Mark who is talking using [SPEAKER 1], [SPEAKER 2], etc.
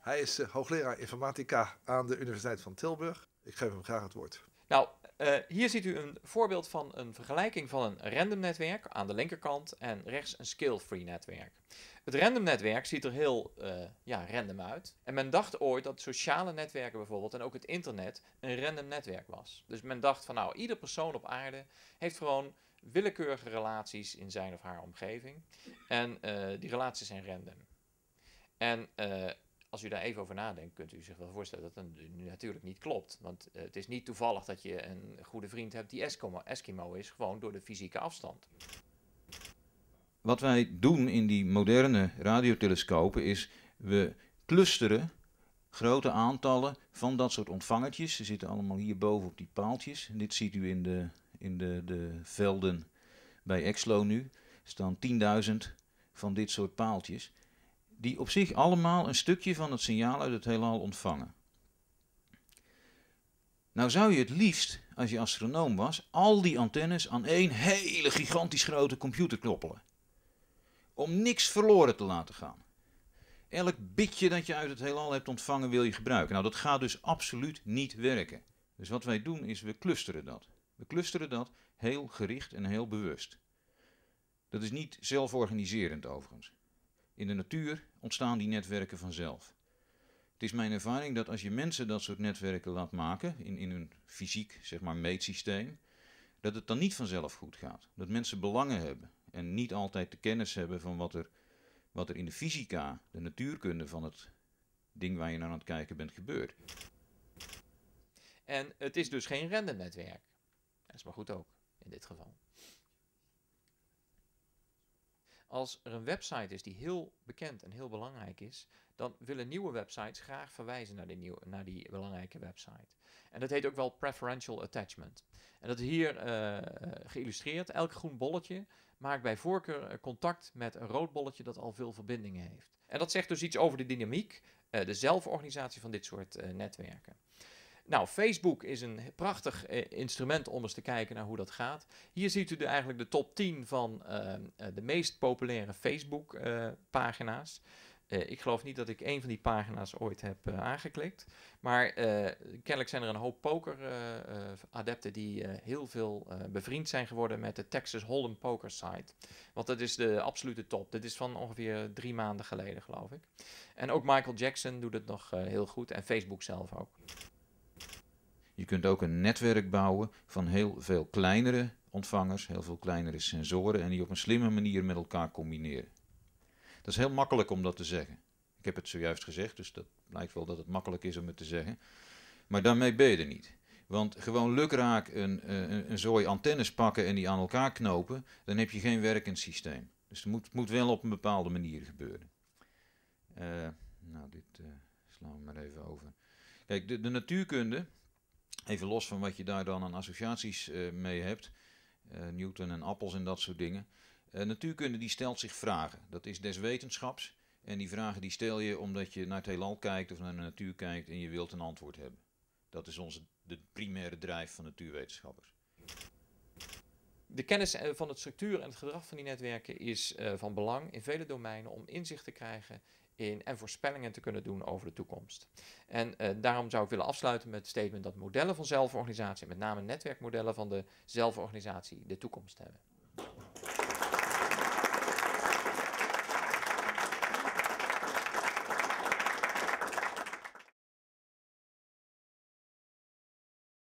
[SPEAKER 1] Hij is eh, hoogleraar informatica aan de Universiteit van Tilburg. Ik geef hem graag het woord.
[SPEAKER 2] Nou, eh, hier ziet u een voorbeeld van een vergelijking van een random netwerk aan de linkerkant en rechts een skill free netwerk. Het random netwerk ziet er heel eh, ja, random uit. En men dacht ooit dat sociale netwerken bijvoorbeeld en ook het internet een random netwerk was. Dus men dacht van nou, ieder persoon op aarde heeft gewoon willekeurige relaties in zijn of haar omgeving. En die relaties zijn random. En als u daar even over nadenkt, kunt u zich wel voorstellen dat dat natuurlijk niet klopt. Want eh, het is niet toevallig dat je een goede vriend hebt die Eskimo, is, gewoon door de fysieke afstand.
[SPEAKER 1] Wat wij doen in die moderne radiotelescopen is, we clusteren grote aantallen van dat soort ontvangertjes. Ze zitten allemaal hierboven op die paaltjes. Dit ziet u in de, in de, de velden bij Exlo nu. Er staan 10.000 van dit soort paaltjes die op zich allemaal een stukje van het signaal uit het heelal ontvangen. Nou zou je het liefst, als je astronoom was, al die antennes aan één hele gigantisch grote computer kloppelen. Om niks verloren te laten gaan. Elk bitje dat je uit het heelal hebt ontvangen wil je gebruiken. Nou, dat gaat dus absoluut niet werken. Dus wat wij doen is, we clusteren dat. We clusteren dat heel gericht en heel bewust. Dat is niet zelforganiserend overigens. In de natuur ontstaan die netwerken vanzelf. Het is mijn ervaring dat als je mensen dat soort netwerken laat maken, in, in hun fysiek zeg maar, meetsysteem, dat het dan niet vanzelf goed gaat. Dat mensen belangen hebben en niet altijd de kennis hebben van wat er, wat er in de fysica, de natuurkunde van het ding waar je naar aan het kijken bent, gebeurt.
[SPEAKER 2] En het is dus geen random Dat
[SPEAKER 1] is maar goed ook in dit geval.
[SPEAKER 2] Als er een website is die heel bekend en heel belangrijk is, dan willen nieuwe websites graag verwijzen naar die, nieuwe, naar die belangrijke website. En dat heet ook wel preferential attachment. En dat is hier eh, geïllustreerd. Elk groen bolletje maakt bij voorkeur eh, contact met een rood bolletje dat al veel verbindingen heeft. En dat zegt dus iets over de dynamiek, eh, de zelforganisatie van dit soort netwerken. Nou, Facebook is een prachtig eh, instrument om eens te kijken naar hoe dat gaat. Hier ziet u de, eigenlijk de top 10 van eh, eh, de meest populaire Facebook-pagina's. ik geloof niet dat ik een van die pagina's ooit heb aangeklikt. Maar kennelijk zijn er een hoop poker-adepten die heel veel bevriend zijn geworden met de Texas Hold'em Poker site. Want dat is de absolute top. Dit is van ongeveer drie maanden geleden, geloof ik. En ook Michael Jackson doet het nog heel goed en Facebook zelf ook.
[SPEAKER 1] Je kunt ook een netwerk bouwen van heel veel kleinere ontvangers, heel veel kleinere sensoren en die op een slimme manier met elkaar combineren. Dat is heel makkelijk om dat te zeggen. Ik heb het zojuist gezegd, dus dat blijkt wel dat het makkelijk is om het te zeggen. Maar daarmee ben je er niet. Want gewoon lukraak een, eh, een, een zooi antennes pakken en die aan elkaar knopen, dan heb je geen werkend systeem. Dus het moet, moet wel op een bepaalde manier gebeuren. Eh, nou, dit eh, slaan we maar even over. Kijk, de, de natuurkunde, even los van wat je daar dan aan associaties eh, mee hebt, eh, Newton en appels en dat soort dingen. Eh, natuurkunde die stelt zich vragen. Dat is des wetenschaps. En die vragen die stel je omdat je naar het heelal kijkt of naar de natuur kijkt en je wilt een antwoord hebben. Dat is onze, de primaire drijf van natuurwetenschappers. De kennis eh,
[SPEAKER 2] van de structuur en het gedrag van die netwerken is eh, van belang in vele domeinen om inzicht te krijgen in en voorspellingen te kunnen doen over de toekomst. En eh, daarom zou ik willen afsluiten met het statement dat modellen van zelforganisatie, met name netwerkmodellen van de zelforganisatie, de toekomst hebben.